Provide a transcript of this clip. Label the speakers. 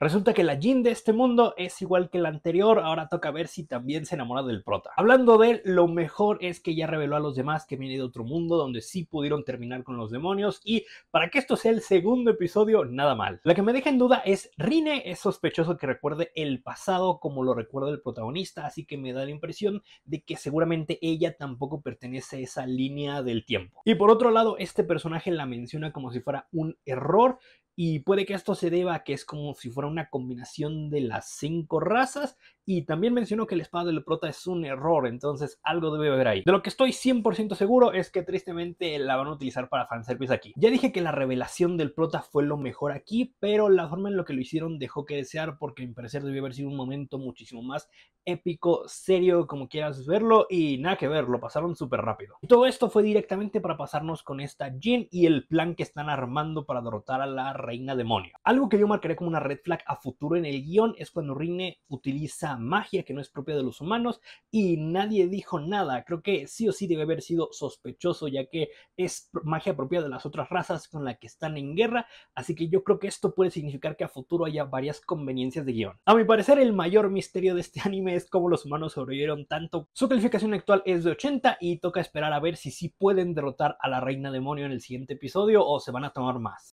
Speaker 1: Resulta que la Jin de este mundo es igual que la anterior, ahora toca ver si también se enamora del prota. Hablando de él, lo mejor es que ya reveló a los demás que viene de otro mundo donde sí pudieron terminar con los demonios y para que esto sea el segundo episodio, nada mal. La que me deja en duda es Rine, es sospechoso que recuerde el pasado como lo recuerda el protagonista, así que me da la impresión de que seguramente ella tampoco pertenece a esa línea del tiempo. Y por otro lado, este personaje la menciona como si fuera un error y puede que esto se deba a que es como si fuera una combinación de las cinco razas y también mencionó que la espada del prota es un error, entonces algo debe haber ahí. De lo que estoy 100% seguro es que tristemente la van a utilizar para fanservice aquí. Ya dije que la revelación del prota fue lo mejor aquí, pero la forma en la que lo hicieron dejó que desear porque en parecer debió haber sido un momento muchísimo más épico, serio, como quieras verlo, y nada que ver, lo pasaron súper rápido. Y todo esto fue directamente para pasarnos con esta Jin y el plan que están armando para derrotar a la reina demonio. Algo que yo marcaré como una red flag a futuro en el guión es cuando Rine utiliza magia que no es propia de los humanos y nadie dijo nada. Creo que sí o sí debe haber sido sospechoso ya que es magia propia de las otras razas con la que están en guerra, así que yo creo que esto puede significar que a futuro haya varias conveniencias de guión. A mi parecer el mayor misterio de este anime es cómo los humanos sobrevivieron tanto. Su calificación actual es de 80 y toca esperar a ver si sí pueden derrotar a la reina demonio en el siguiente episodio o se van a tomar más.